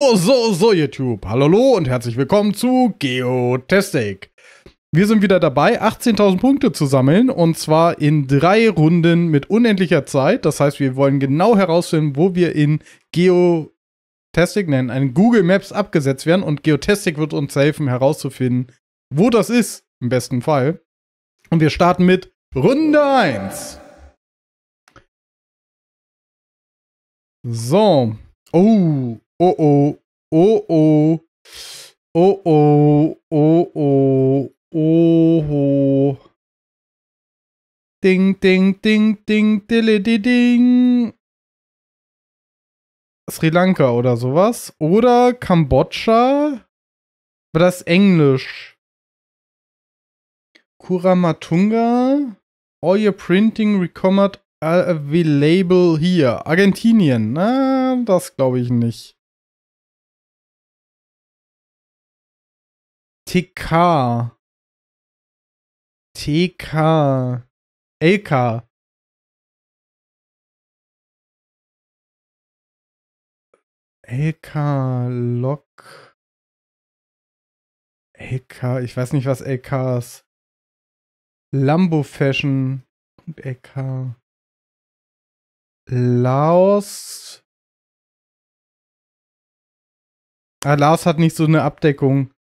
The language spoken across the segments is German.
Oh, so, so, YouTube. Hallo und herzlich willkommen zu Geotastic. Wir sind wieder dabei, 18.000 Punkte zu sammeln und zwar in drei Runden mit unendlicher Zeit. Das heißt, wir wollen genau herausfinden, wo wir in Geotastic nennen, in Google Maps abgesetzt werden und Geotastic wird uns helfen herauszufinden, wo das ist, im besten Fall. Und wir starten mit Runde 1. So. Oh, Oh oh, oh oh, oh oh, oh oh, oh oh. Ding, ding, ding, ding, dille, di, ding. Sri Lanka oder sowas. Oder Kambodscha. Aber das ist Englisch. Kuramatunga. All your printing recommend available here. Argentinien. Na, das glaube ich nicht. TK. TK. LK. LK Lok. LK, ich weiß nicht, was LK ist. Lambo Fashion. LK. Laos. Ah, Laos hat nicht so eine Abdeckung.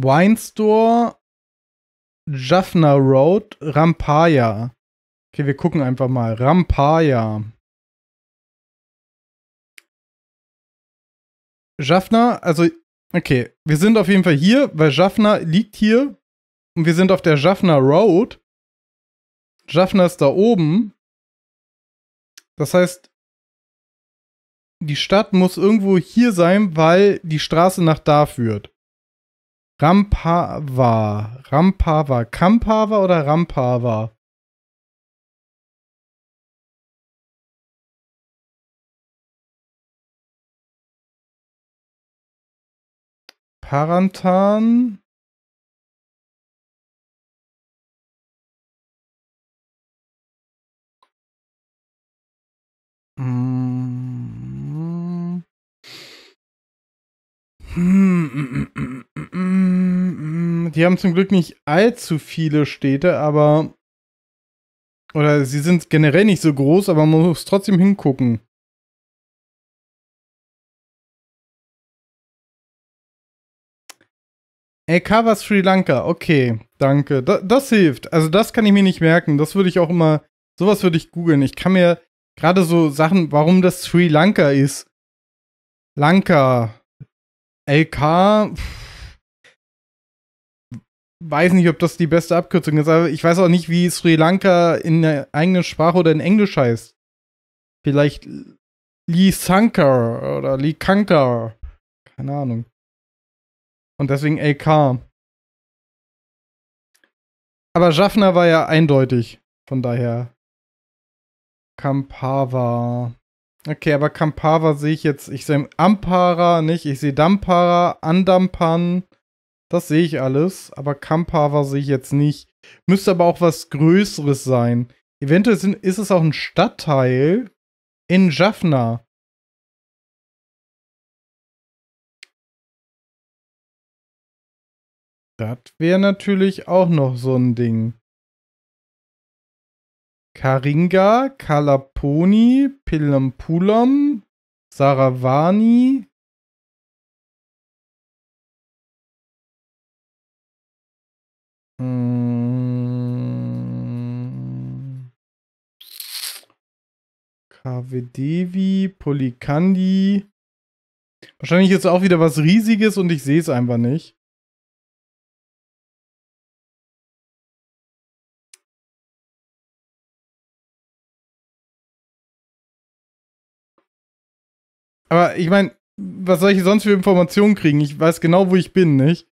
Wine Store, Jaffna Road, Rampaya. Okay, wir gucken einfach mal. Rampaya. Jaffna, also, okay, wir sind auf jeden Fall hier, weil Jaffna liegt hier und wir sind auf der Jaffna Road. Jaffna ist da oben. Das heißt, die Stadt muss irgendwo hier sein, weil die Straße nach da führt. Rampava. Rampava. Kampava oder Rampava? Parantan. Hm. Hm die haben zum Glück nicht allzu viele Städte, aber. Oder sie sind generell nicht so groß, aber man muss trotzdem hingucken. LK war Sri Lanka, okay, danke. Da, das hilft. Also das kann ich mir nicht merken. Das würde ich auch immer, sowas würde ich googeln. Ich kann mir gerade so Sachen, warum das Sri Lanka ist. Lanka. LK. Pff weiß nicht, ob das die beste Abkürzung ist, ich weiß auch nicht, wie Sri Lanka in der eigenen Sprache oder in Englisch heißt. Vielleicht Li Sankar oder Li Kankar. Keine Ahnung. Und deswegen LK. Aber Jaffna war ja eindeutig. Von daher. Kampava. Okay, aber Kampava sehe ich jetzt. Ich sehe Ampara nicht. Ich sehe Dampara, Andampan. Das sehe ich alles, aber Kampava sehe ich jetzt nicht. Müsste aber auch was Größeres sein. Eventuell sind, ist es auch ein Stadtteil in Jaffna. Das wäre natürlich auch noch so ein Ding. Karinga, Kalaponi, Pilampulam, Saravani, Kavedevi, Polikandi. Wahrscheinlich jetzt auch wieder was Riesiges und ich sehe es einfach nicht. Aber ich meine, was soll ich sonst für Informationen kriegen? Ich weiß genau, wo ich bin, nicht?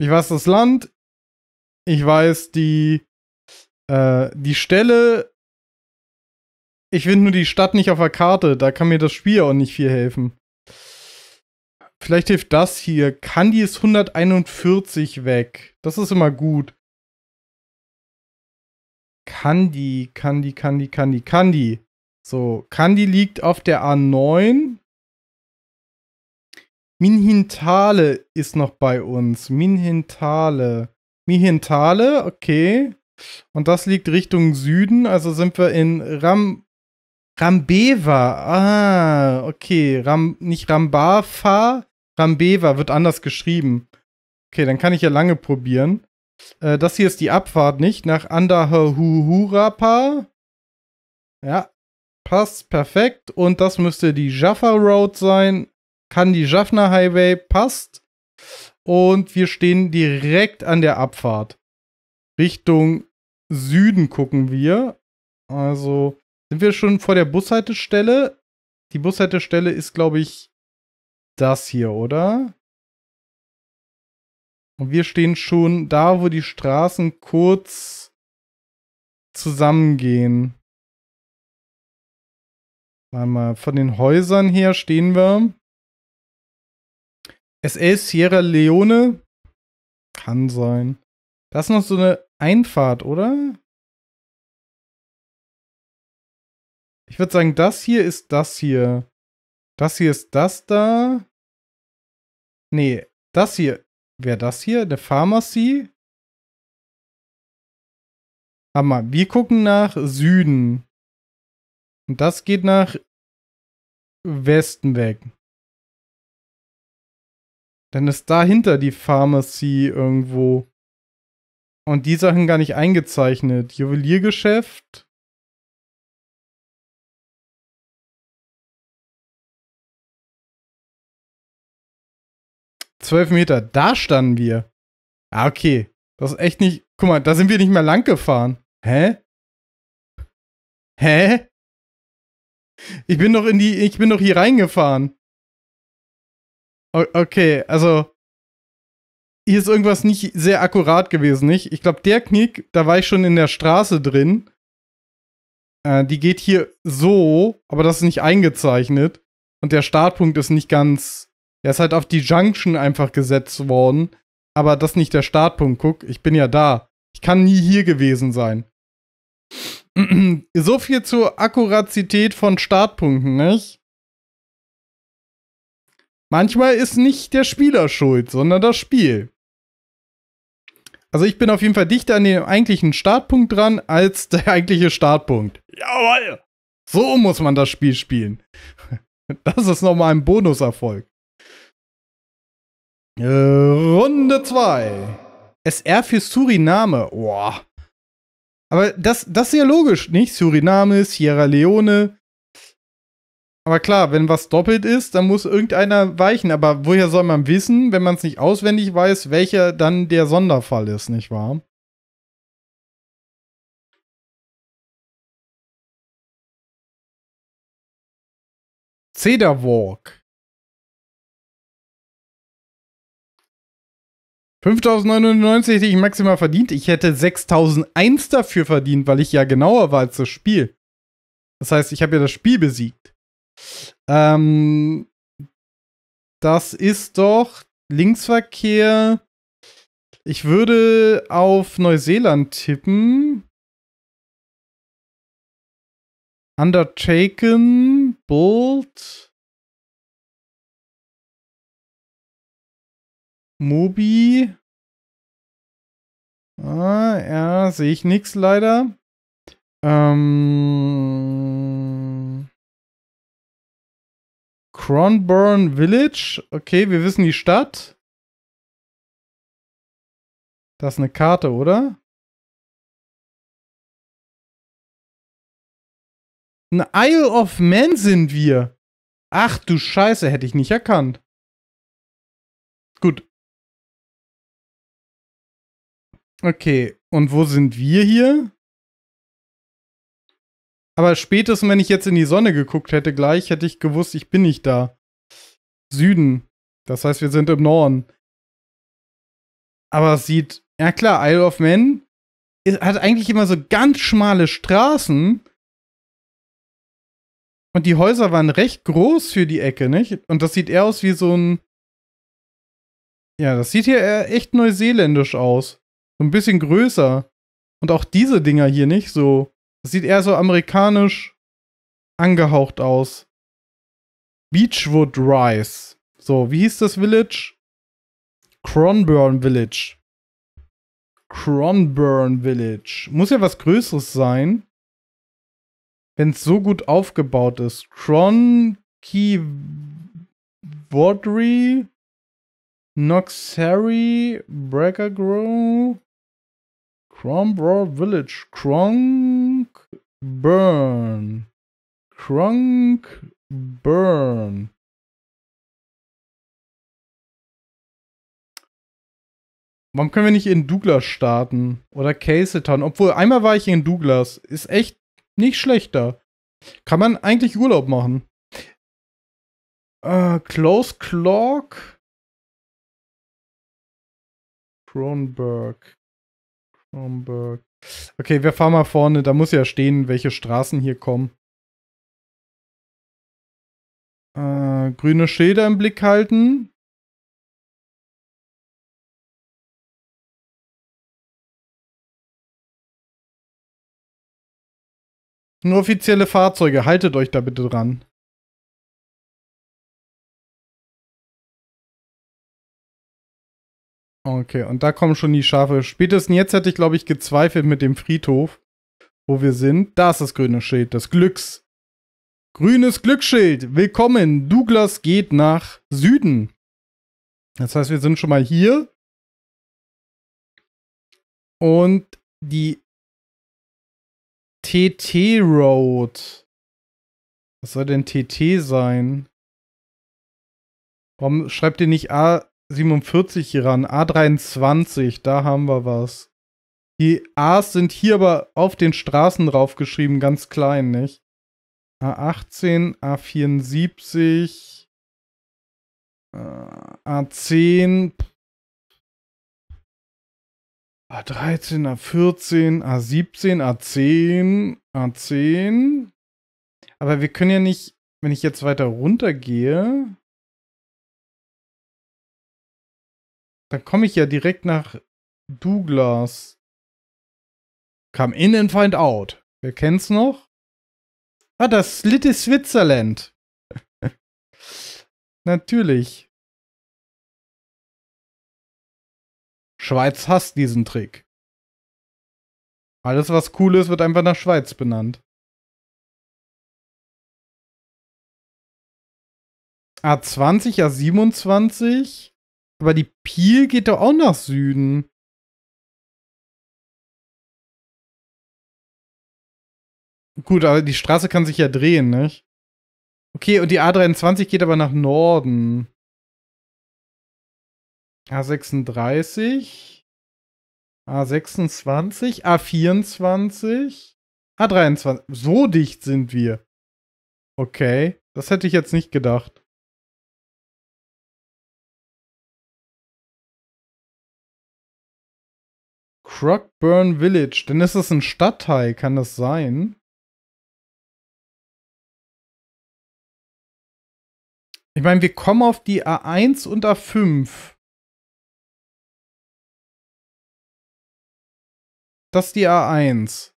Ich weiß das Land, ich weiß die, äh, die Stelle, ich finde nur die Stadt nicht auf der Karte. Da kann mir das Spiel auch nicht viel helfen. Vielleicht hilft das hier. Candy ist 141 weg. Das ist immer gut. Candy, Candy, Candy, Candy, Candy. So, Candy liegt auf der A9. Minhintale ist noch bei uns. Minhintale. Minhintale, okay. Und das liegt Richtung Süden, also sind wir in Ram Rambeva. Ah, okay. Ram, nicht Rambafa. Rambeva wird anders geschrieben. Okay, dann kann ich ja lange probieren. Äh, das hier ist die Abfahrt, nicht? Nach Andahuhurapa. Ja, passt perfekt. Und das müsste die Jaffa Road sein. Kann die Jaffna Highway, passt. Und wir stehen direkt an der Abfahrt. Richtung Süden gucken wir. Also sind wir schon vor der Bushaltestelle? Die Bushaltestelle ist, glaube ich, das hier, oder? Und wir stehen schon da, wo die Straßen kurz zusammengehen. Warte mal, von den Häusern her stehen wir. SL Sierra Leone? Kann sein. Das ist noch so eine Einfahrt, oder? Ich würde sagen, das hier ist das hier. Das hier ist das da. Nee, das hier. Wäre das hier? Eine Pharmacy? Hammer. Wir gucken nach Süden. Und das geht nach Westen weg. Dann ist dahinter die Pharmacy irgendwo. Und die Sachen gar nicht eingezeichnet. Juweliergeschäft. 12 Meter, da standen wir. Ah, okay. Das ist echt nicht. Guck mal, da sind wir nicht mehr lang gefahren. Hä? Hä? Ich bin doch in die. Ich bin doch hier reingefahren. O okay, also. Hier ist irgendwas nicht sehr akkurat gewesen, nicht? Ich glaube, der Knick, da war ich schon in der Straße drin. Äh, die geht hier so, aber das ist nicht eingezeichnet. Und der Startpunkt ist nicht ganz der ist halt auf die Junction einfach gesetzt worden. Aber das ist nicht der Startpunkt. Guck, ich bin ja da. Ich kann nie hier gewesen sein. so viel zur Akkurazität von Startpunkten, nicht? Manchmal ist nicht der Spieler schuld, sondern das Spiel. Also ich bin auf jeden Fall dichter an dem eigentlichen Startpunkt dran als der eigentliche Startpunkt. Jawoll! So muss man das Spiel spielen. Das ist nochmal ein Bonuserfolg. Äh, Runde 2. SR für Suriname. Boah. Aber das, das ist ja logisch, nicht? Suriname, Sierra Leone. Aber klar, wenn was doppelt ist, dann muss irgendeiner weichen. Aber woher soll man wissen, wenn man es nicht auswendig weiß, welcher dann der Sonderfall ist, nicht wahr? Cedar Walk. 5.099 hätte ich maximal verdient. Ich hätte 6.001 dafür verdient, weil ich ja genauer war als das Spiel. Das heißt, ich habe ja das Spiel besiegt. Ähm, das ist doch Linksverkehr. Ich würde auf Neuseeland tippen. Undertaken, Bolt. Mobi. Ah, ja, sehe ich nichts leider. Ähm. Cronburn Village. Okay, wir wissen die Stadt. Das ist eine Karte, oder? Ein Isle of Man sind wir. Ach du Scheiße, hätte ich nicht erkannt. Gut, Okay, und wo sind wir hier? Aber spätestens, wenn ich jetzt in die Sonne geguckt hätte gleich, hätte ich gewusst, ich bin nicht da. Süden. Das heißt, wir sind im Norden. Aber es sieht, ja klar, Isle of Man hat eigentlich immer so ganz schmale Straßen. Und die Häuser waren recht groß für die Ecke, nicht? Und das sieht eher aus wie so ein. Ja, das sieht hier echt neuseeländisch aus. So ein bisschen größer. Und auch diese Dinger hier nicht so. Das sieht eher so amerikanisch angehaucht aus. Beechwood Rise. So, wie hieß das Village? Cronburn Village. Cronburn Village. Muss ja was Größeres sein. Wenn es so gut aufgebaut ist. Cronky Watery? Noxari, Grow, Crombrow Village, Kronk, Burn, Kronk, Burn. Warum können wir nicht in Douglas starten? Oder Casetown? Obwohl, einmal war ich in Douglas. Ist echt nicht schlechter. Kann man eigentlich Urlaub machen. Äh, Close Clock. Kronberg. Kronberg. Okay, wir fahren mal vorne. Da muss ja stehen, welche Straßen hier kommen. Äh, grüne Schilder im Blick halten. Nur offizielle Fahrzeuge, haltet euch da bitte dran. Okay, und da kommen schon die Schafe. Spätestens jetzt hätte ich, glaube ich, gezweifelt mit dem Friedhof, wo wir sind. Da ist das grüne Schild, das Glücks. Grünes Glücksschild. Willkommen. Douglas geht nach Süden. Das heißt, wir sind schon mal hier. Und die TT Road. Was soll denn TT sein? Warum schreibt ihr nicht A 47 hier ran. A23, da haben wir was. Die A's sind hier aber auf den Straßen draufgeschrieben, ganz klein, nicht? A18, A74, A10, A13, A14, A17, A10, A10. Aber wir können ja nicht, wenn ich jetzt weiter runter gehe, Dann komme ich ja direkt nach Douglas. Come in and find out. Wer kennt's noch? Ah, das Slit Switzerland. Natürlich. Schweiz hasst diesen Trick. Alles, was cool ist, wird einfach nach Schweiz benannt. A20, A27. Aber die Peel geht doch auch nach Süden. Gut, aber die Straße kann sich ja drehen, nicht? Okay, und die A23 geht aber nach Norden. A36, A26, A24, A23. So dicht sind wir. Okay, das hätte ich jetzt nicht gedacht. Crockburn Village. Dann ist es ein Stadtteil, kann das sein? Ich meine, wir kommen auf die A1 und A5. Das ist die A1.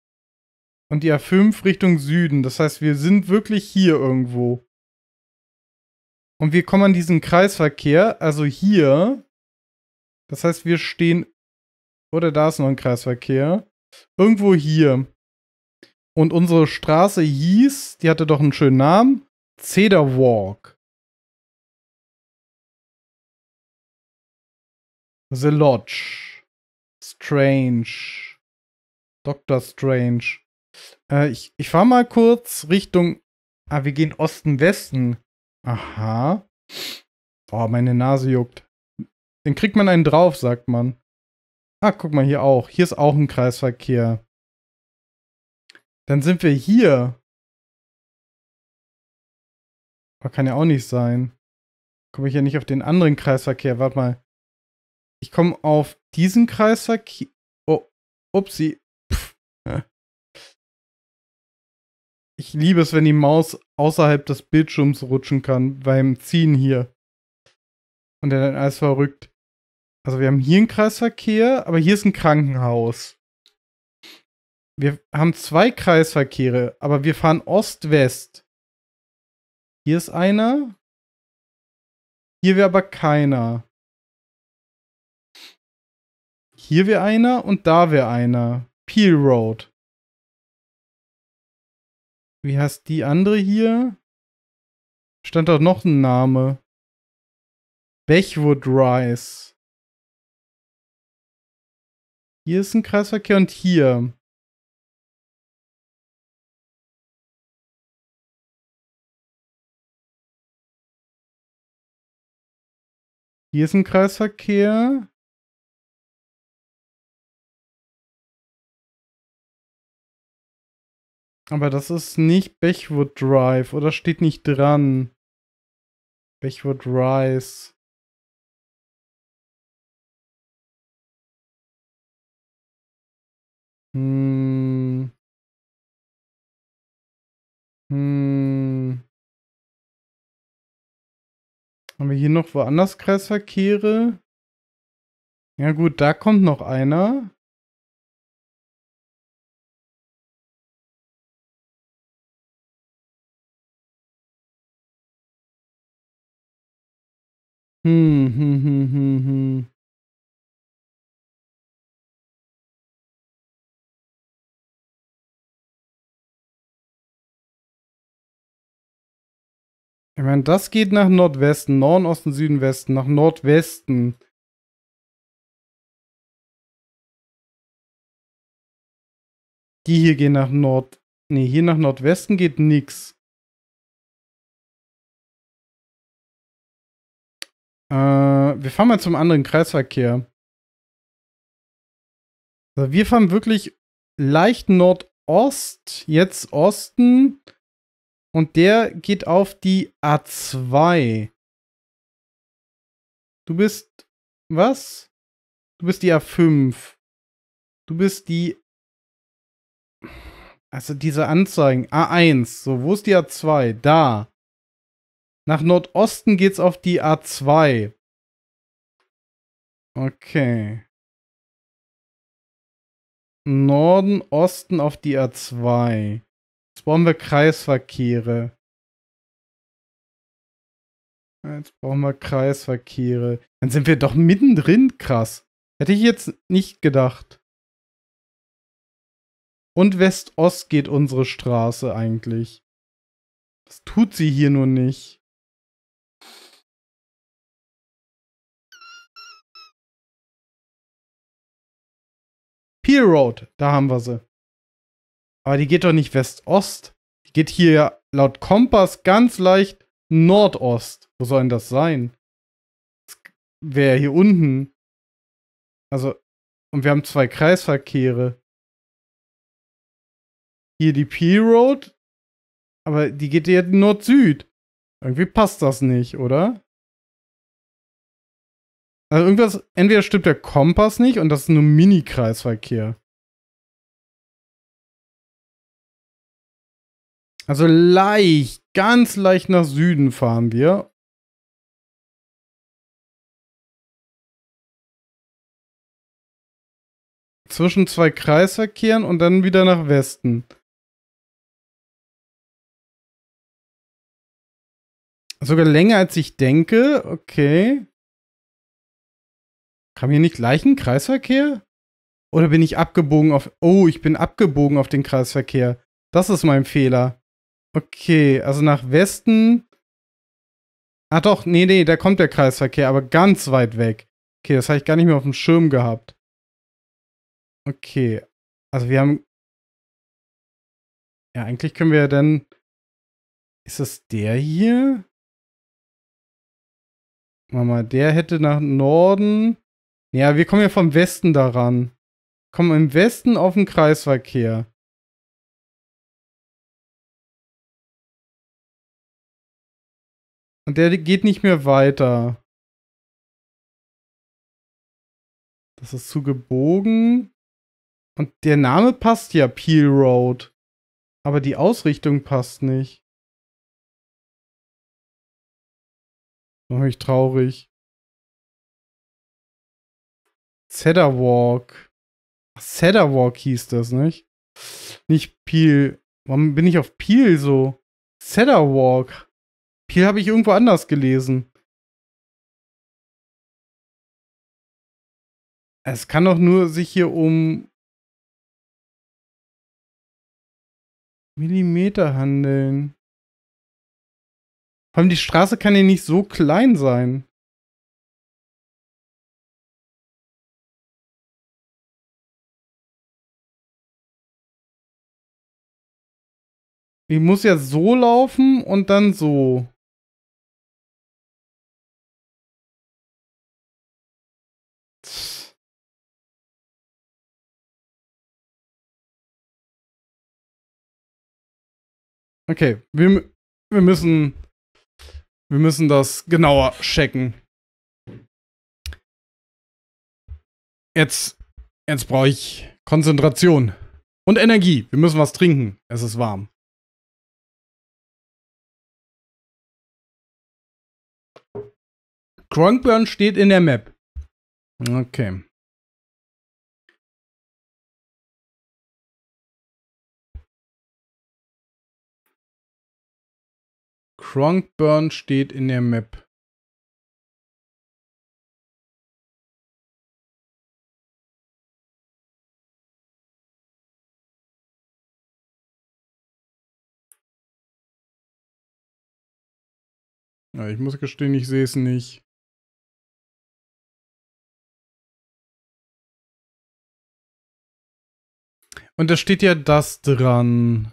Und die A5 Richtung Süden. Das heißt, wir sind wirklich hier irgendwo. Und wir kommen an diesen Kreisverkehr, also hier. Das heißt, wir stehen oder da ist noch ein Kreisverkehr. Irgendwo hier. Und unsere Straße hieß, die hatte doch einen schönen Namen, Cedar Walk. The Lodge. Strange. Dr. Strange. Äh, ich ich fahre mal kurz Richtung. Ah, wir gehen Osten-Westen. Aha. Boah, meine Nase juckt. Dann kriegt man einen drauf, sagt man. Ah, guck mal, hier auch. Hier ist auch ein Kreisverkehr. Dann sind wir hier. Aber oh, kann ja auch nicht sein. Komme ich ja nicht auf den anderen Kreisverkehr. Warte mal. Ich komme auf diesen Kreisverkehr. Oh, upsi. Pff. Ich liebe es, wenn die Maus außerhalb des Bildschirms rutschen kann, beim Ziehen hier. Und er dann alles verrückt. Also wir haben hier einen Kreisverkehr, aber hier ist ein Krankenhaus. Wir haben zwei Kreisverkehre, aber wir fahren Ost-West. Hier ist einer. Hier wäre aber keiner. Hier wäre einer und da wäre einer. Peel Road. Wie heißt die andere hier? Stand doch noch ein Name. Bechwood Rise. Hier ist ein Kreisverkehr und hier. Hier ist ein Kreisverkehr. Aber das ist nicht Bechwood Drive oder steht nicht dran. Bechwood Rise. Hm. Hm. Haben wir hier noch woanders Kreisverkehre? Ja gut, da kommt noch einer. Hm, hm, hm, hm, hm. Ich meine, das geht nach Nordwesten, Norden, Osten, Süden, Westen, nach Nordwesten. Die hier gehen nach Nord. Ne, hier nach Nordwesten geht nix. Äh, wir fahren mal zum anderen Kreisverkehr. Also wir fahren wirklich leicht Nordost, jetzt Osten. Und der geht auf die A2. Du bist. Was? Du bist die A5. Du bist die. Also diese Anzeigen. A1. So, wo ist die A2? Da. Nach Nordosten geht's auf die A2. Okay. Norden, Osten auf die A2. Jetzt brauchen wir Kreisverkehre. Jetzt brauchen wir Kreisverkehre. Dann sind wir doch mittendrin, krass. Hätte ich jetzt nicht gedacht. Und West-Ost geht unsere Straße eigentlich. Das tut sie hier nur nicht. Peel Road, da haben wir sie. Aber die geht doch nicht West-Ost. Die geht hier laut Kompass ganz leicht Nordost. Wo soll denn das sein? Das wäre hier unten. Also, und wir haben zwei Kreisverkehre. Hier die P-Road, aber die geht jetzt Nord-Süd. Irgendwie passt das nicht, oder? Also irgendwas, entweder stimmt der Kompass nicht und das ist nur Mini-Kreisverkehr. Also leicht, ganz leicht nach Süden fahren wir. Zwischen zwei Kreisverkehren und dann wieder nach Westen. Sogar länger als ich denke. Okay. Kam hier nicht gleich ein Kreisverkehr? Oder bin ich abgebogen auf. Oh, ich bin abgebogen auf den Kreisverkehr. Das ist mein Fehler. Okay, also nach Westen. Ah doch, nee, nee, da kommt der Kreisverkehr, aber ganz weit weg. Okay, das habe ich gar nicht mehr auf dem Schirm gehabt. Okay, also wir haben... Ja, eigentlich können wir ja dann... Ist das der hier? Mama, der hätte nach Norden... Ja, wir kommen ja vom Westen daran. Kommen im Westen auf den Kreisverkehr. Und der geht nicht mehr weiter. Das ist zu gebogen. Und der Name passt ja, Peel Road. Aber die Ausrichtung passt nicht. Mach mich traurig. Cedar Walk. Cedar Walk hieß das, nicht? Nicht Peel. Warum bin ich auf Peel so? Cedar Walk. Hier habe ich irgendwo anders gelesen. Es kann doch nur sich hier um Millimeter handeln. Vor allem die Straße kann ja nicht so klein sein. Die muss ja so laufen und dann so. Okay, wir, wir müssen. Wir müssen das genauer checken. Jetzt. Jetzt brauche ich Konzentration. Und Energie. Wir müssen was trinken. Es ist warm. Cronkburn steht in der Map. Okay. Cronkburn steht in der Map. Ja, ich muss gestehen, ich sehe es nicht. Und da steht ja das dran.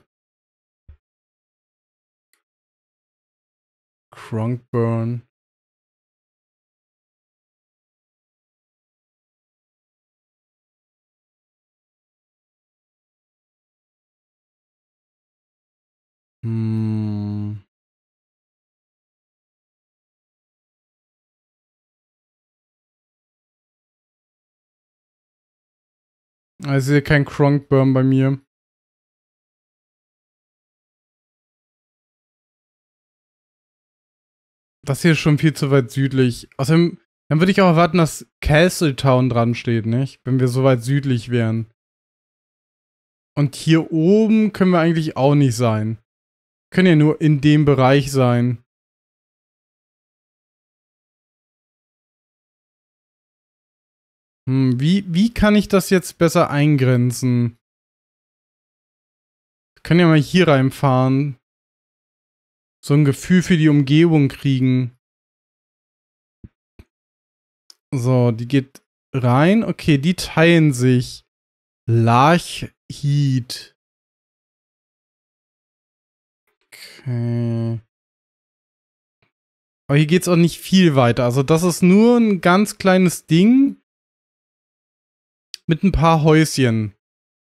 Cronkburn. Hm. Also kein Cronkburn bei mir. das hier ist schon viel zu weit südlich. Außerdem, dann würde ich auch erwarten, dass Castletown dran steht, nicht? Wenn wir so weit südlich wären. Und hier oben können wir eigentlich auch nicht sein. Wir können ja nur in dem Bereich sein. Hm, wie, wie kann ich das jetzt besser eingrenzen? Wir können ja mal hier reinfahren so ein Gefühl für die Umgebung kriegen. So, die geht rein. Okay, die teilen sich. Larch Heat. Okay. Aber hier geht's auch nicht viel weiter. Also das ist nur ein ganz kleines Ding mit ein paar Häuschen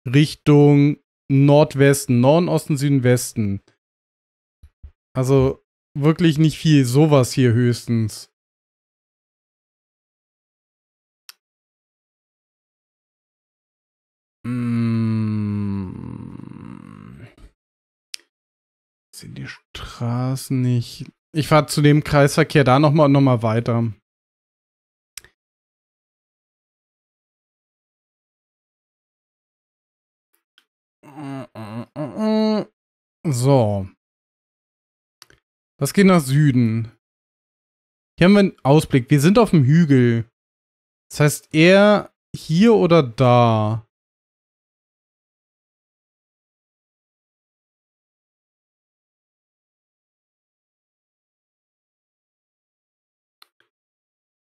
Richtung Nordwesten, Norden, Osten, Süden, Westen. Also wirklich nicht viel. Sowas hier höchstens. Hm. Sind die Straßen nicht. Ich fahre zu dem Kreisverkehr da nochmal und nochmal weiter. So. Das geht nach Süden. Hier haben wir einen Ausblick. Wir sind auf dem Hügel. Das heißt, eher hier oder da.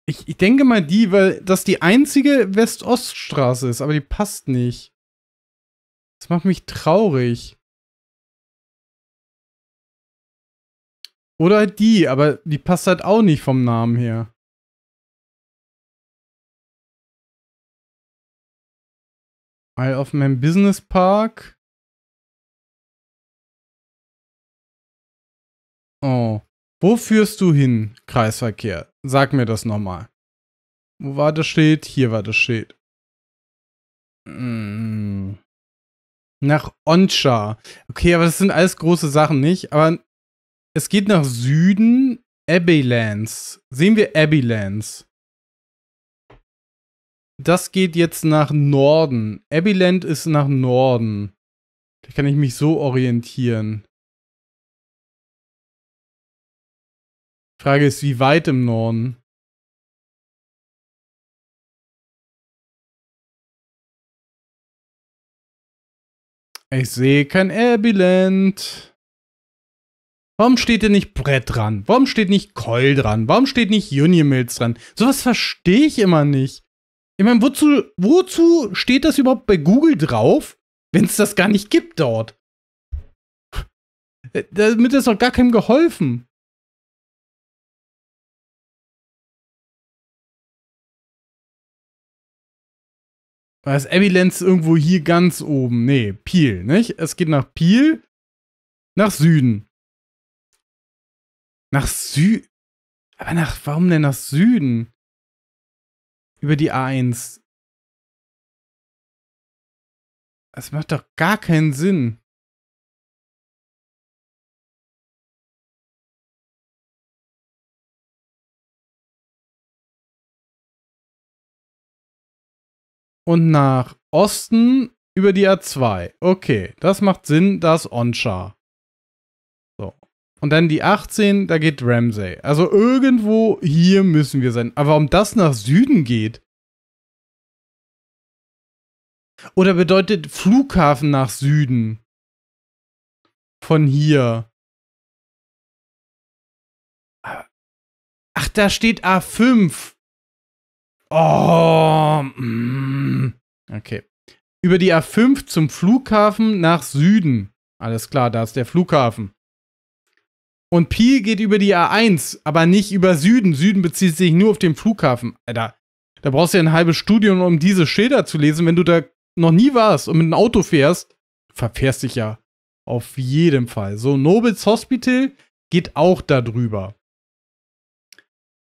Ich, ich denke mal die, weil das die einzige West-Ost-Straße ist, aber die passt nicht. Das macht mich traurig. Oder halt die, aber die passt halt auch nicht vom Namen her. Isle of Man Business Park. Oh. Wo führst du hin, Kreisverkehr? Sag mir das nochmal. Wo war das Schild? Hier war das Schild. Hm. Mm. Nach Oncha. Okay, aber das sind alles große Sachen, nicht? Aber es geht nach Süden. Abbeylands. Sehen wir Abbeylands. Das geht jetzt nach Norden. Abbeyland ist nach Norden. Da kann ich mich so orientieren. Frage ist, wie weit im Norden? Ich sehe kein Abbeyland. Warum steht denn nicht Brett dran? Warum steht nicht Keul dran? Warum steht nicht Unimills dran? Sowas verstehe ich immer nicht. Ich meine, wozu, wozu steht das überhaupt bei Google drauf, wenn es das gar nicht gibt dort? Damit ist doch gar keinem geholfen. Was Abilance irgendwo hier ganz oben? Nee, Peel, nicht? Es geht nach Peel, nach Süden. Nach Süden? Aber nach, warum denn nach Süden? Über die A1. Das macht doch gar keinen Sinn. Und nach Osten über die A2. Okay, das macht Sinn, das ist Onchar. Und dann die 18, da geht Ramsey. Also irgendwo hier müssen wir sein. Aber warum das nach Süden geht? Oder bedeutet Flughafen nach Süden? Von hier. Ach, da steht A5. Oh. Mm. Okay. Über die A5 zum Flughafen nach Süden. Alles klar, da ist der Flughafen. Und Peel geht über die A1, aber nicht über Süden. Süden bezieht sich nur auf den Flughafen. Alter, da brauchst du ja ein halbes Studium, um diese Schilder zu lesen. Wenn du da noch nie warst und mit einem Auto fährst, verfährst dich ja auf jeden Fall. So, Nobles Hospital geht auch da drüber.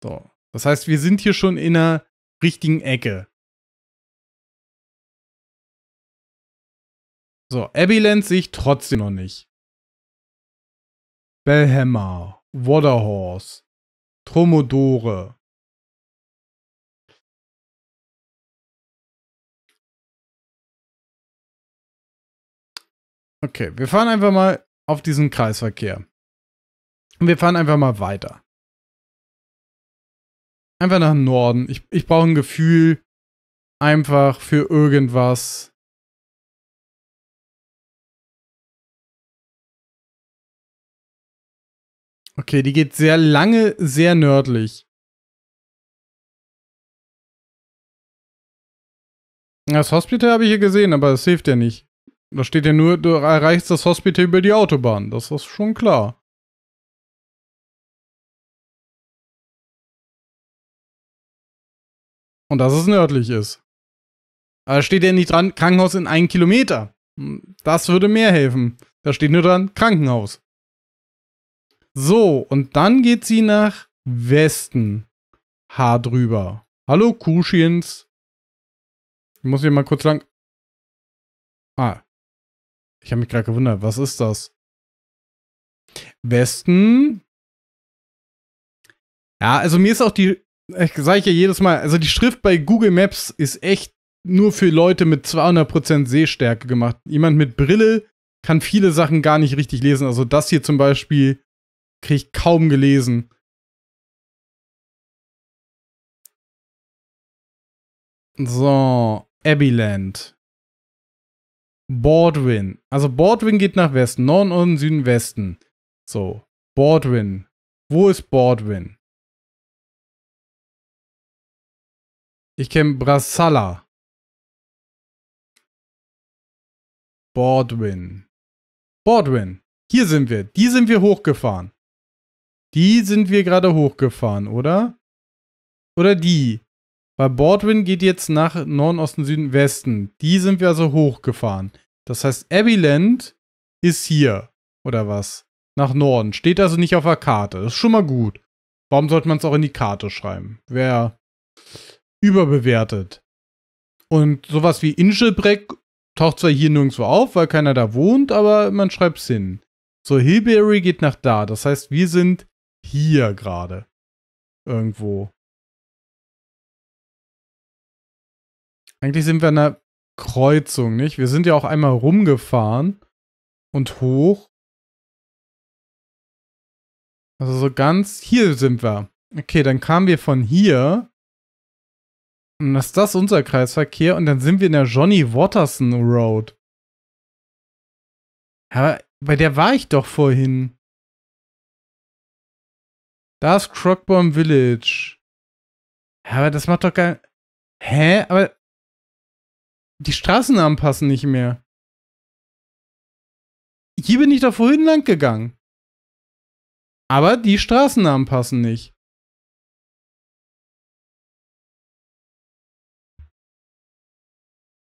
So, das heißt, wir sind hier schon in einer richtigen Ecke. So, Abilland sehe ich trotzdem noch nicht. Bellhammer, Waterhorse, Tromodore. Okay, wir fahren einfach mal auf diesen Kreisverkehr. Und wir fahren einfach mal weiter. Einfach nach Norden. Ich, ich brauche ein Gefühl einfach für irgendwas. Okay, die geht sehr lange, sehr nördlich. Das Hospital habe ich hier gesehen, aber das hilft ja nicht. Da steht ja nur, du erreichst das Hospital über die Autobahn. Das ist schon klar. Und dass es nördlich ist. Aber da steht ja nicht dran, Krankenhaus in einem Kilometer. Das würde mehr helfen. Da steht nur dran, Krankenhaus. So, und dann geht sie nach Westen. H drüber. Hallo, Kuschins. Ich muss hier mal kurz lang. Ah. Ich habe mich gerade gewundert. Was ist das? Westen. Ja, also mir ist auch die. Ich sage ja jedes Mal, also die Schrift bei Google Maps ist echt nur für Leute mit 200% Sehstärke gemacht. Jemand mit Brille kann viele Sachen gar nicht richtig lesen. Also das hier zum Beispiel kriege ich kaum gelesen. So, Abbeyland. Baldwin. Also Baldwin geht nach Westen, Norden und Süden Westen. So, Baldwin. Wo ist Baldwin? Ich kenne Brassala. Baldwin. Baldwin. Hier sind wir. Die sind wir hochgefahren. Die sind wir gerade hochgefahren, oder? Oder die? Weil Baldwin geht jetzt nach Norden, Osten, Süden, Westen. Die sind wir also hochgefahren. Das heißt, Abbeyland ist hier, oder was? Nach Norden. Steht also nicht auf der Karte. Das ist schon mal gut. Warum sollte man es auch in die Karte schreiben? Wäre überbewertet. Und sowas wie Inchelbreck taucht zwar hier nirgendwo auf, weil keiner da wohnt, aber man schreibt es hin. So, Hillberry geht nach da. Das heißt, wir sind hier gerade. Irgendwo. Eigentlich sind wir an einer Kreuzung, nicht? Wir sind ja auch einmal rumgefahren und hoch. Also so ganz, hier sind wir. Okay, dann kamen wir von hier. Und das ist das unser Kreisverkehr. Und dann sind wir in der Johnny Watterson Road. Aber bei der war ich doch vorhin. Da ist Crockbomb Village. Ja, aber das macht doch gar. Hä? Aber. Die Straßennamen passen nicht mehr. Hier bin ich doch vorhin lang gegangen. Aber die Straßennamen passen nicht.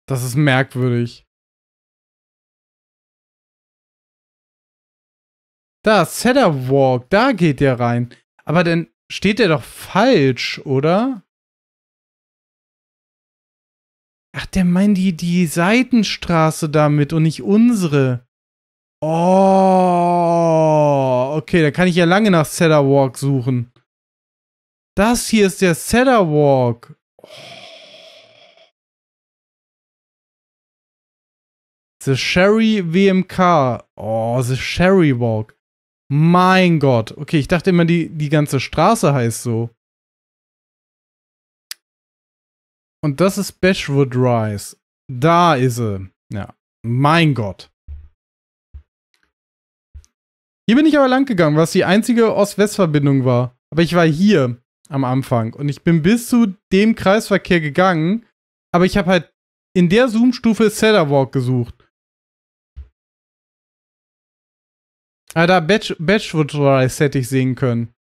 Das ist merkwürdig. Da, Cedar Walk, da geht der rein. Aber dann steht der doch falsch, oder? Ach, der meint die, die Seitenstraße damit und nicht unsere. Oh, okay, da kann ich ja lange nach Cedar Walk suchen. Das hier ist der Cedar Walk. The Sherry WMK. Oh, The Sherry Walk. Mein Gott. Okay, ich dachte immer, die, die ganze Straße heißt so. Und das ist Bashwood Rise. Da ist sie. Ja. Mein Gott. Hier bin ich aber lang gegangen, was die einzige Ost-West-Verbindung war. Aber ich war hier am Anfang und ich bin bis zu dem Kreisverkehr gegangen, aber ich habe halt in der Zoom-Stufe Cedar Walk gesucht. Ah, da Batchwood Rise hätte ich sehen können.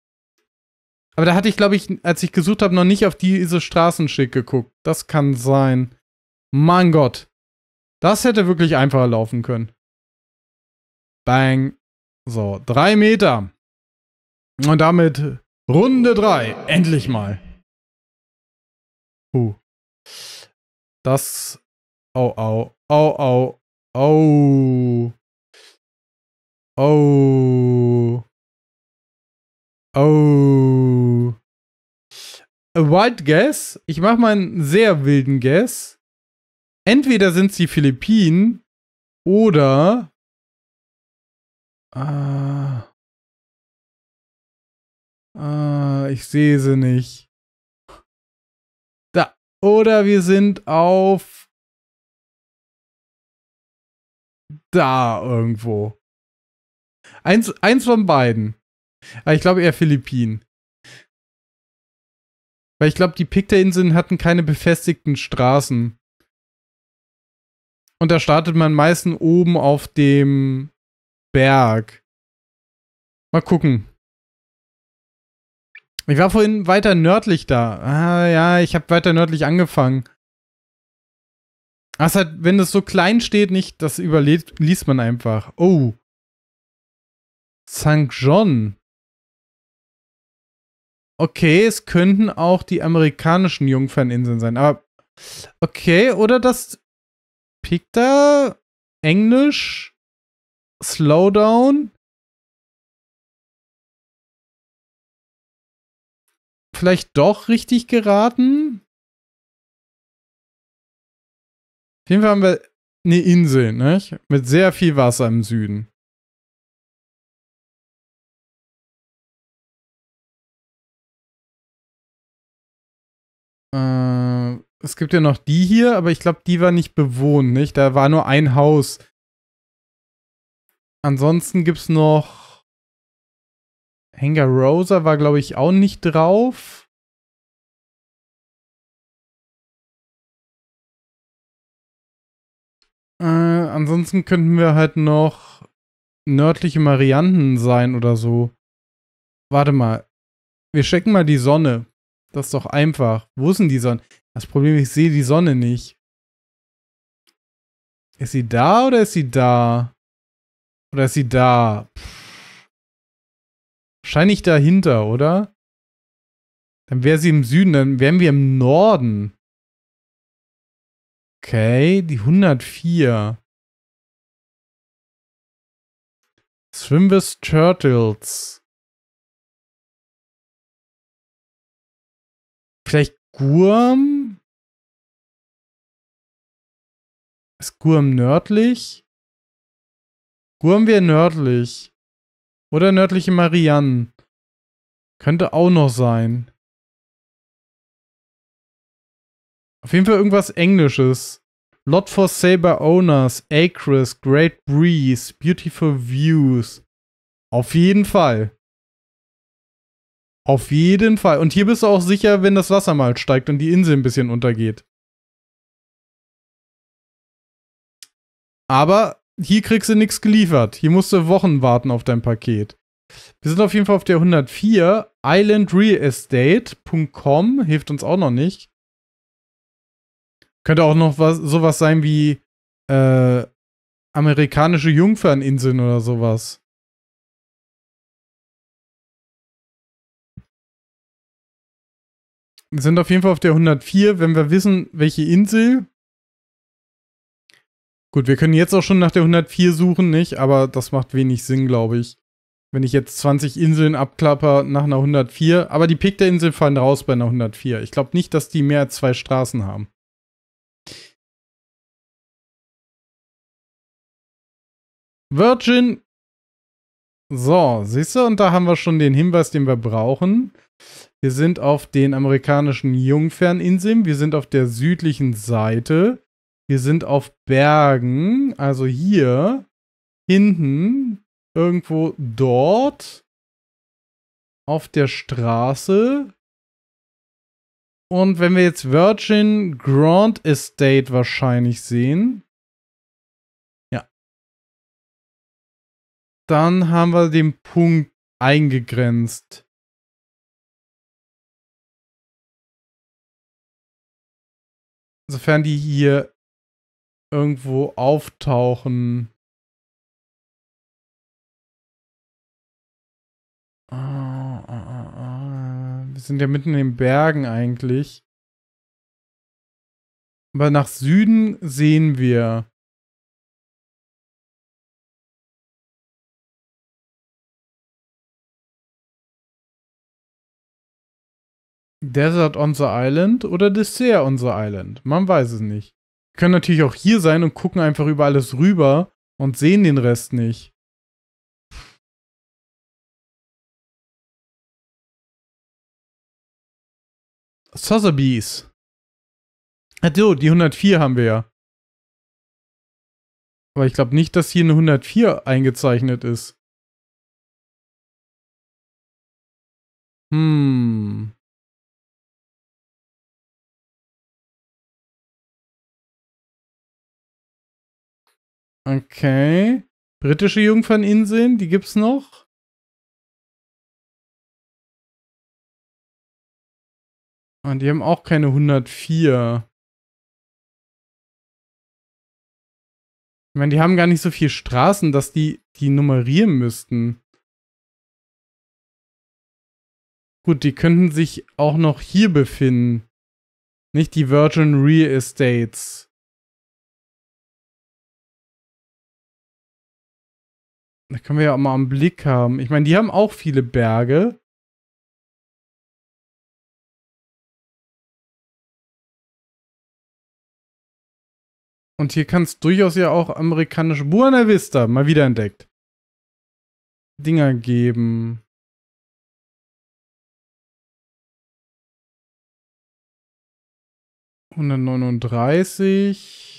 Aber da hatte ich, glaube ich, als ich gesucht habe, noch nicht auf diese Straßenschick geguckt. Das kann sein. Mein Gott. Das hätte wirklich einfacher laufen können. Bang. So, drei Meter. Und damit Runde drei. Endlich mal. Puh. Das. Au, au, au, au, au. Oh. Oh. A wild guess. Ich mache mal einen sehr wilden Guess. Entweder sind es die Philippinen oder. Ah. Ah, ich sehe sie nicht. Da. Oder wir sind auf. Da irgendwo. Eins, eins von beiden. Aber ich glaube eher Philippinen. Weil ich glaube, die Pikta-Inseln hatten keine befestigten Straßen. Und da startet man meistens oben auf dem Berg. Mal gucken. Ich war vorhin weiter nördlich da. Ah ja, ich habe weiter nördlich angefangen. Ach, halt, wenn das so klein steht, nicht, das überliest man einfach. Oh, St. John. Okay, es könnten auch die amerikanischen Jungferninseln sein, aber okay, oder das Picta, Englisch, Slowdown. Vielleicht doch richtig geraten? Auf jeden Fall haben wir eine Insel, nicht? Ne? Mit sehr viel Wasser im Süden. Äh, es gibt ja noch die hier, aber ich glaube, die war nicht bewohnt, nicht? Da war nur ein Haus. Ansonsten gibt es noch. Hangar Rosa war, glaube ich, auch nicht drauf. Äh, ansonsten könnten wir halt noch nördliche Marianten sein oder so. Warte mal. Wir checken mal die Sonne. Das ist doch einfach. Wo ist denn die Sonne? Das Problem ist, ich sehe die Sonne nicht. Ist sie da oder ist sie da? Oder ist sie da? Wahrscheinlich dahinter, oder? Dann wäre sie im Süden, dann wären wir im Norden. Okay, die 104. Swimvis Turtles. Vielleicht Gurm? Ist Gurm nördlich? Gurm wäre nördlich. Oder nördliche Marianne. Könnte auch noch sein. Auf jeden Fall irgendwas Englisches. Lot for Saber Owners, Acres, Great Breeze, Beautiful Views. Auf jeden Fall. Auf jeden Fall. Und hier bist du auch sicher, wenn das Wasser mal steigt und die Insel ein bisschen untergeht. Aber hier kriegst du nichts geliefert. Hier musst du Wochen warten auf dein Paket. Wir sind auf jeden Fall auf der 104. Islandrealestate.com hilft uns auch noch nicht. Könnte auch noch was, sowas sein wie äh, amerikanische Jungferninseln oder sowas. Wir sind auf jeden Fall auf der 104, wenn wir wissen, welche Insel. Gut, wir können jetzt auch schon nach der 104 suchen, nicht? Aber das macht wenig Sinn, glaube ich. Wenn ich jetzt 20 Inseln abklappe nach einer 104. Aber die der Insel fallen raus bei einer 104. Ich glaube nicht, dass die mehr als zwei Straßen haben. Virgin so, siehst du, und da haben wir schon den Hinweis, den wir brauchen. Wir sind auf den amerikanischen Jungferninseln, wir sind auf der südlichen Seite, wir sind auf Bergen, also hier, hinten, irgendwo dort, auf der Straße. Und wenn wir jetzt Virgin Grand Estate wahrscheinlich sehen, dann haben wir den Punkt eingegrenzt. Sofern die hier irgendwo auftauchen. Ah, ah, ah, wir sind ja mitten in den Bergen eigentlich. Aber nach Süden sehen wir Desert on the Island oder Dessert on the Island. Man weiß es nicht. Wir können natürlich auch hier sein und gucken einfach über alles rüber und sehen den Rest nicht. Sotheby's. Also, die 104 haben wir ja. Aber ich glaube nicht, dass hier eine 104 eingezeichnet ist. Hm. Okay. Britische Jungferninseln, die gibt's noch. Und ah, die haben auch keine 104. Ich meine, die haben gar nicht so viele Straßen, dass die die nummerieren müssten. Gut, die könnten sich auch noch hier befinden. Nicht die Virgin Real Estates. Da können wir ja auch mal einen Blick haben. Ich meine, die haben auch viele Berge. Und hier kann es durchaus ja auch amerikanische Buena Vista, mal wieder entdeckt, Dinger geben. Hundertneununddreißig.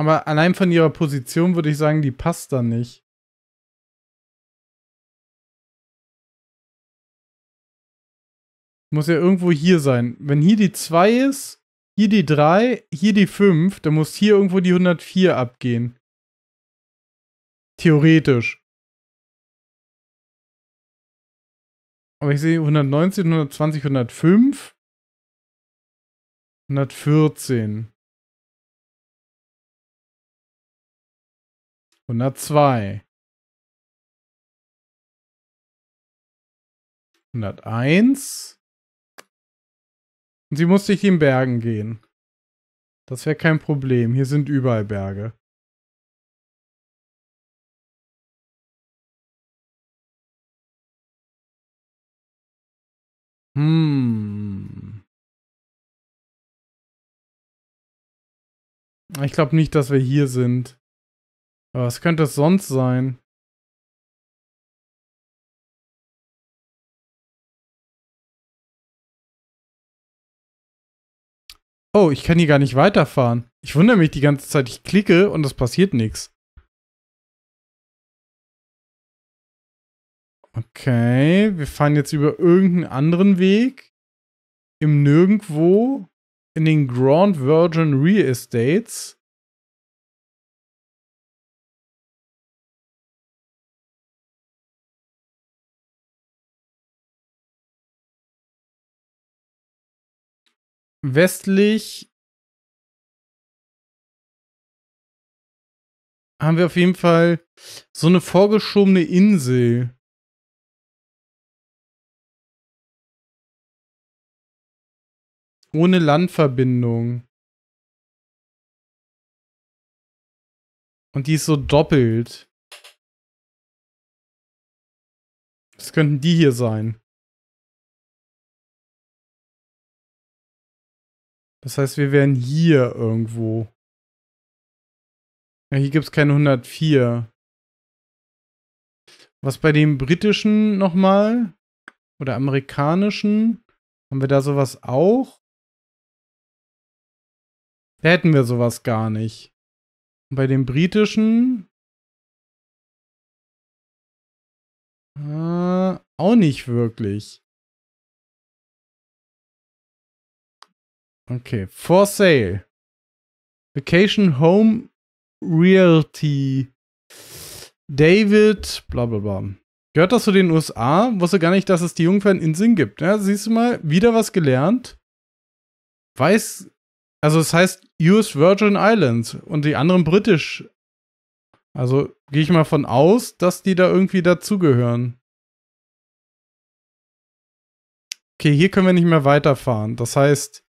Aber allein von ihrer Position würde ich sagen, die passt da nicht. Muss ja irgendwo hier sein. Wenn hier die 2 ist, hier die 3, hier die 5, dann muss hier irgendwo die 104 abgehen. Theoretisch. Aber ich sehe 119, 120, 105. 114. 102. 101. Und sie musste ich in Bergen gehen. Das wäre kein Problem. Hier sind überall Berge. Hm. Ich glaube nicht, dass wir hier sind. Aber was könnte es sonst sein? Oh, ich kann hier gar nicht weiterfahren. Ich wundere mich die ganze Zeit. Ich klicke und es passiert nichts. Okay, wir fahren jetzt über irgendeinen anderen Weg. Im Nirgendwo. In den Grand Virgin Real Estates. westlich haben wir auf jeden Fall so eine vorgeschobene Insel. Ohne Landverbindung. Und die ist so doppelt. Das könnten die hier sein. Das heißt, wir wären hier irgendwo. Ja, hier gibt es keine 104. Was bei dem britischen nochmal? Oder amerikanischen? Haben wir da sowas auch? Da hätten wir sowas gar nicht. Und bei dem britischen? Äh, auch nicht wirklich. Okay. For sale. Vacation Home Realty. David, bla bla bla. Gehört das zu den USA? Wusste gar nicht, dass es die Jungfern in Sinn gibt. Ja, siehst du mal, wieder was gelernt. Weiß, also es heißt US Virgin Islands und die anderen britisch. Also gehe ich mal von aus, dass die da irgendwie dazugehören. Okay, hier können wir nicht mehr weiterfahren. Das heißt,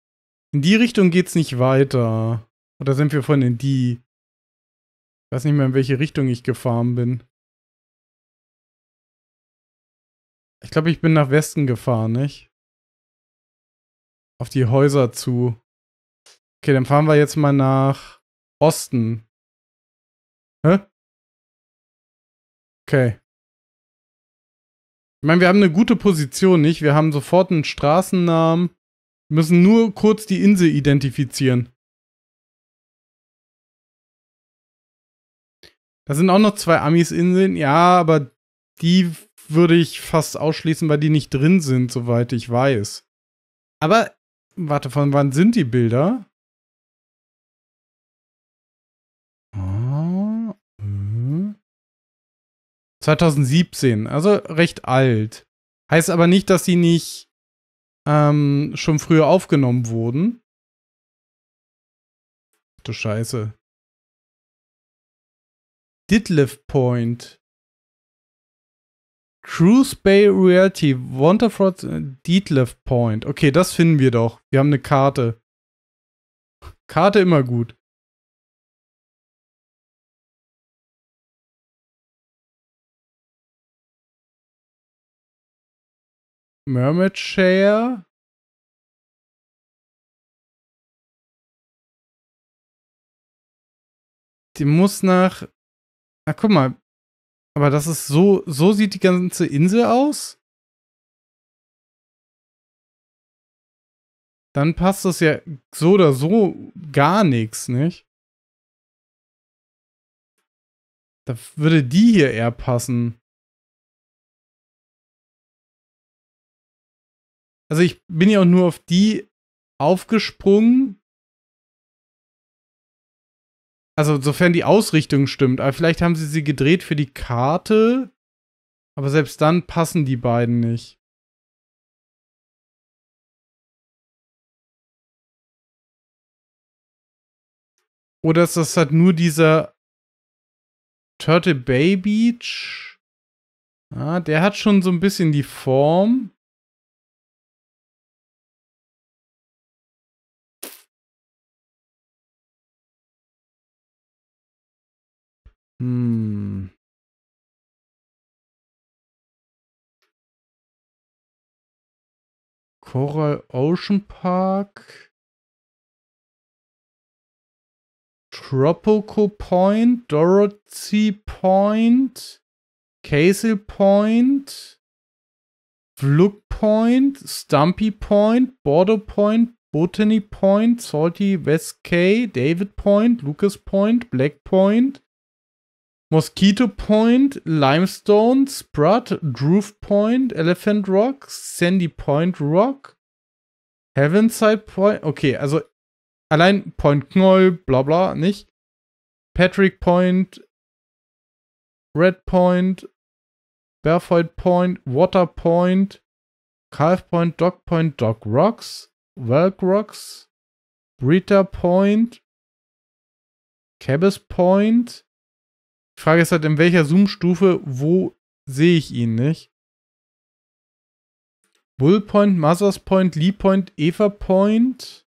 in die Richtung geht's nicht weiter. Oder sind wir von in die? Ich weiß nicht mehr, in welche Richtung ich gefahren bin. Ich glaube, ich bin nach Westen gefahren, nicht? Auf die Häuser zu. Okay, dann fahren wir jetzt mal nach Osten. Hä? Okay. Ich meine, wir haben eine gute Position, nicht? Wir haben sofort einen Straßennamen müssen nur kurz die Insel identifizieren. Da sind auch noch zwei Amis-Inseln, ja, aber die würde ich fast ausschließen, weil die nicht drin sind, soweit ich weiß. Aber, warte, von wann sind die Bilder? Oh, hm. 2017, also recht alt. Heißt aber nicht, dass sie nicht ähm, schon früher aufgenommen wurden. Du Scheiße. Ditlev Point. Cruise Bay Reality. Wonderfrod, Dietlev Point. Okay, das finden wir doch. Wir haben eine Karte. Karte immer gut. Mermaid Share. Die muss nach. Ach, guck mal. Aber das ist so. So sieht die ganze Insel aus. Dann passt das ja so oder so gar nichts, nicht? Da würde die hier eher passen. also ich bin ja auch nur auf die aufgesprungen. Also sofern die Ausrichtung stimmt, aber vielleicht haben sie sie gedreht für die Karte, aber selbst dann passen die beiden nicht. Oder ist das halt nur dieser Turtle Bay Beach? Ah, der hat schon so ein bisschen die Form. Hm. Coral Ocean Park. Tropico Point, Dorothy Point, Castle Point, Flug Point, Stumpy Point, Border Point, Botany Point, Salty West Cay, David Point, Lucas Point, Black Point, Mosquito Point, Limestone, Sprut, Droof Point, Elephant Rock, Sandy Point Rock, Heavenside Point. Okay, also allein Point Knoll, bla bla, nicht? Patrick Point, Red Point, Barefoot Point, Water Point, Calf Point, Dog Point, Dog Rocks, Welk Rocks, Brita Point, Cabas Point, die Frage ist halt, in welcher Zoom-Stufe, wo sehe ich ihn nicht? Bullpoint, Mothers Point, Lee Point, Eva Point,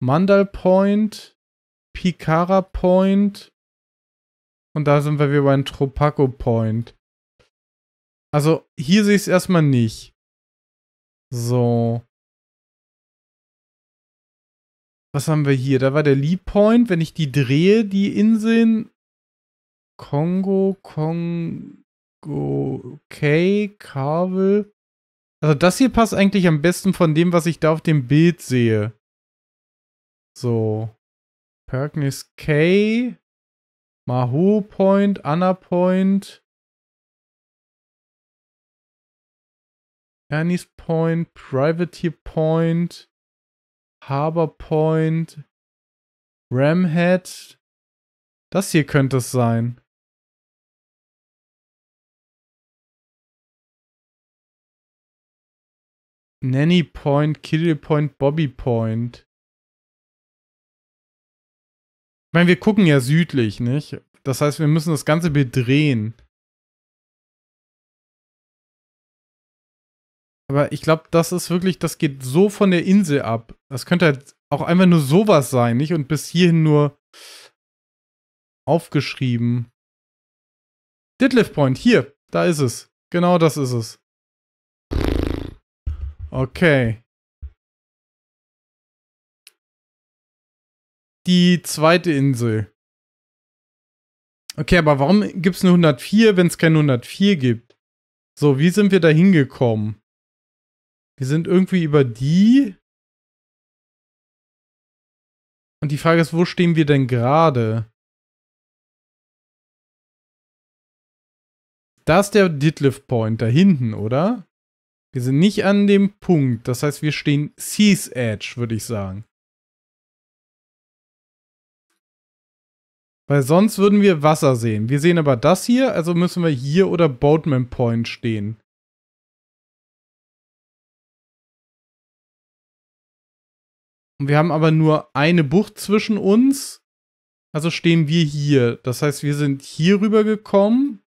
Mandal Point, Picara Point. Und da sind wir wieder bei Tropaco Point. Also hier sehe ich es erstmal nicht. So. Was haben wir hier? Da war der Lee Point. Wenn ich die drehe, die Inseln, Kongo, Kongo, K, Kabel. Also das hier passt eigentlich am besten von dem, was ich da auf dem Bild sehe. So. Perkness K. Maho Point, Anna Point. Ernie's Point, Privateer Point, Harbor Point, Ramhead. Das hier könnte es sein. Nanny Point, Kittle Point, Bobby Point. Ich meine, wir gucken ja südlich, nicht? Das heißt, wir müssen das ganze Bild drehen. Aber ich glaube, das ist wirklich, das geht so von der Insel ab. Das könnte halt auch einfach nur sowas sein, nicht? Und bis hierhin nur aufgeschrieben. Ditliff Point, hier, da ist es. Genau das ist es. Okay. Die zweite Insel. Okay, aber warum gibt es eine 104, wenn es keine 104 gibt? So, wie sind wir da hingekommen? Wir sind irgendwie über die. Und die Frage ist, wo stehen wir denn gerade? Da ist der Ditliff Point, da hinten, oder? Wir sind nicht an dem Punkt. Das heißt, wir stehen Seas Edge, würde ich sagen. Weil sonst würden wir Wasser sehen. Wir sehen aber das hier, also müssen wir hier oder Boatman Point stehen. Und wir haben aber nur eine Bucht zwischen uns. Also stehen wir hier. Das heißt, wir sind hier rüber gekommen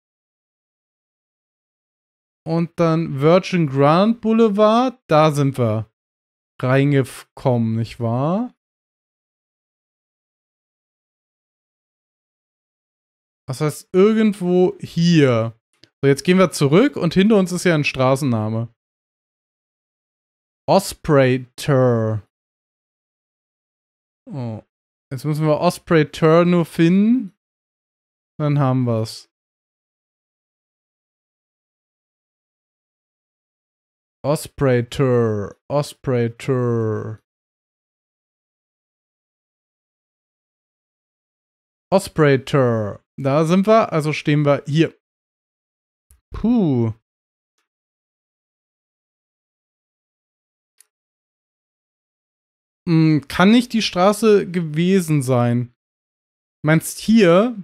und dann Virgin Grand Boulevard, da sind wir reingekommen, nicht wahr? Was heißt, irgendwo hier. So, jetzt gehen wir zurück und hinter uns ist ja ein Straßenname. Osprey-Tur. Oh. Jetzt müssen wir Osprey-Tur nur finden. Dann haben wir's. Osprey Tour, Osprey Tour. Osprey Tour. Da sind wir, also stehen wir hier. Puh. Hm, kann nicht die Straße gewesen sein. Meinst hier?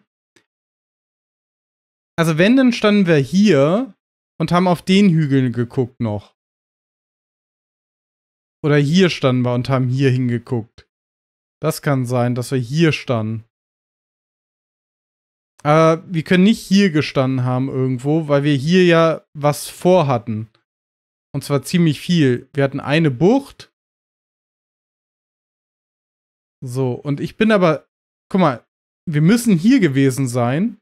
Also wenn, dann standen wir hier und haben auf den Hügeln geguckt noch. Oder hier standen wir und haben hier hingeguckt. Das kann sein, dass wir hier standen. Aber wir können nicht hier gestanden haben irgendwo, weil wir hier ja was vorhatten. Und zwar ziemlich viel. Wir hatten eine Bucht. So, und ich bin aber, guck mal, wir müssen hier gewesen sein,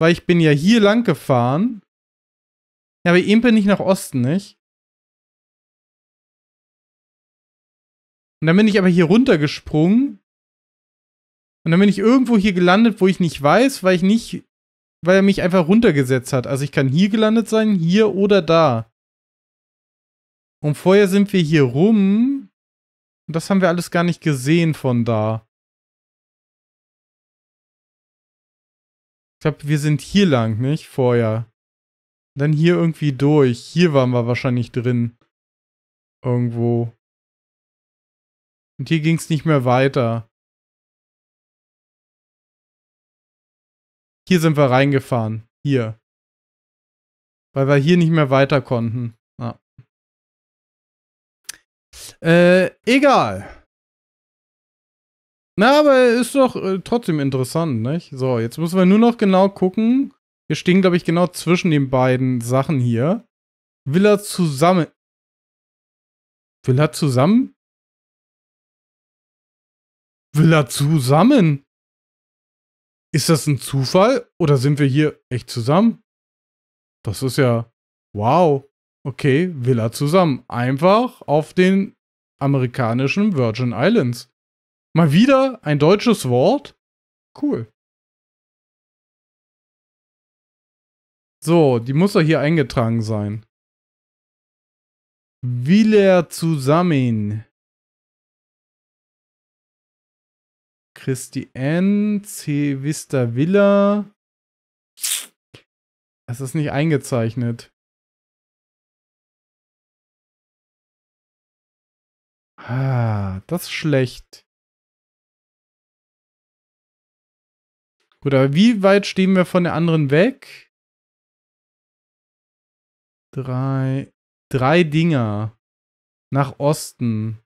weil ich bin ja hier lang gefahren. Ja, aber eben bin ich nach Osten, nicht? Und dann bin ich aber hier runtergesprungen. Und dann bin ich irgendwo hier gelandet, wo ich nicht weiß, weil ich nicht, weil er mich einfach runtergesetzt hat. Also ich kann hier gelandet sein, hier oder da. Und vorher sind wir hier rum. Und das haben wir alles gar nicht gesehen von da. Ich glaube, wir sind hier lang, nicht? Vorher. Dann hier irgendwie durch. Hier waren wir wahrscheinlich drin. Irgendwo. Und hier ging es nicht mehr weiter. Hier sind wir reingefahren. Hier. Weil wir hier nicht mehr weiter konnten. Ja. Äh, egal. Na, aber ist doch äh, trotzdem interessant, nicht? So, jetzt müssen wir nur noch genau gucken. Wir stehen, glaube ich, genau zwischen den beiden Sachen hier. Will er zusammen. Will er zusammen? will er zusammen? Ist das ein Zufall oder sind wir hier echt zusammen? Das ist ja wow. Okay, will er zusammen. Einfach auf den amerikanischen Virgin Islands. Mal wieder ein deutsches Wort. Cool. So, die muss doch hier eingetragen sein. Willer zusammen. Christiane C. Vista Villa. Es ist nicht eingezeichnet. Ah, das ist schlecht. Gut, aber wie weit stehen wir von der anderen weg? Drei, drei Dinger nach Osten.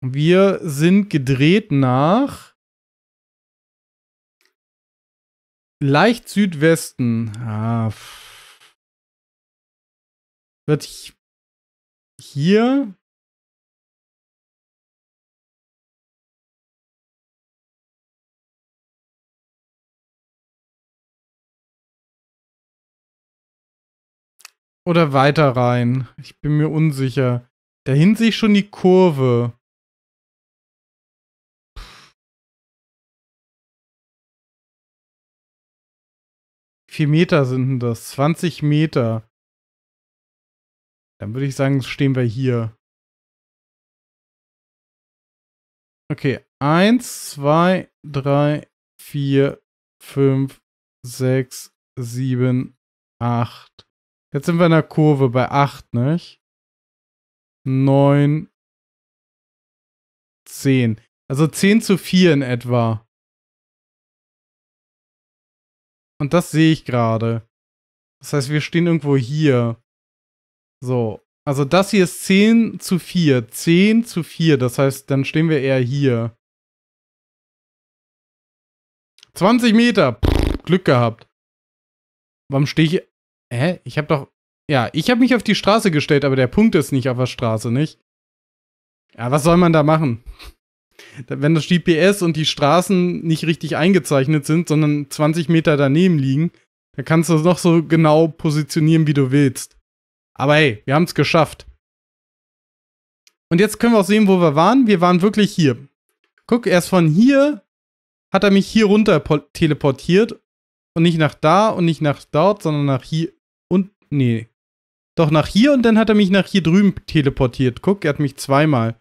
Wir sind gedreht nach leicht Südwesten. Ah, wird hier oder weiter rein. Ich bin mir unsicher. Dahin sehe ich schon die Kurve. vier Meter sind das? 20 Meter. Dann würde ich sagen, stehen wir hier. Okay, 1, 2, 3, 4, 5, 6, 7, 8. Jetzt sind wir in der Kurve bei acht, nicht? Neun, zehn. Also 10 zu 4 in etwa. Und das sehe ich gerade. Das heißt, wir stehen irgendwo hier. So. Also das hier ist 10 zu 4. 10 zu 4. Das heißt, dann stehen wir eher hier. 20 Meter. Pff, Glück gehabt. Warum stehe ich... Hä? Ich habe doch... Ja, ich habe mich auf die Straße gestellt, aber der Punkt ist nicht auf der Straße, nicht? Ja, was soll man da machen? wenn das GPS und die Straßen nicht richtig eingezeichnet sind, sondern 20 Meter daneben liegen, dann kannst du es noch so genau positionieren, wie du willst. Aber hey, wir haben es geschafft. Und jetzt können wir auch sehen, wo wir waren. Wir waren wirklich hier. Guck, erst von hier hat er mich hier runter teleportiert. Und nicht nach da und nicht nach dort, sondern nach hier und. Nee. Doch nach hier und dann hat er mich nach hier drüben teleportiert. Guck, er hat mich zweimal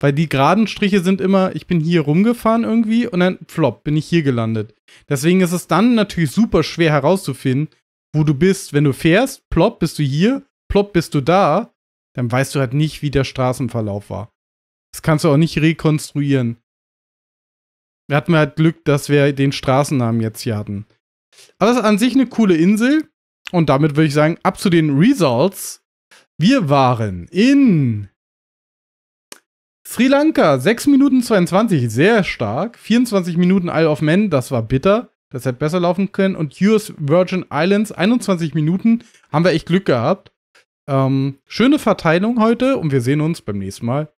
weil die geraden Striche sind immer, ich bin hier rumgefahren irgendwie und dann flop, bin ich hier gelandet. Deswegen ist es dann natürlich super schwer herauszufinden, wo du bist. Wenn du fährst, plopp, bist du hier, plopp, bist du da, dann weißt du halt nicht, wie der Straßenverlauf war. Das kannst du auch nicht rekonstruieren. Wir hatten halt Glück, dass wir den Straßennamen jetzt hier hatten. Aber es ist an sich eine coole Insel. Und damit würde ich sagen, ab zu den Results. Wir waren in Sri Lanka, 6 Minuten 22, sehr stark. 24 Minuten Isle of Man, das war bitter. Das hätte besser laufen können. Und US Virgin Islands, 21 Minuten. Haben wir echt Glück gehabt. Ähm, schöne Verteilung heute und wir sehen uns beim nächsten Mal.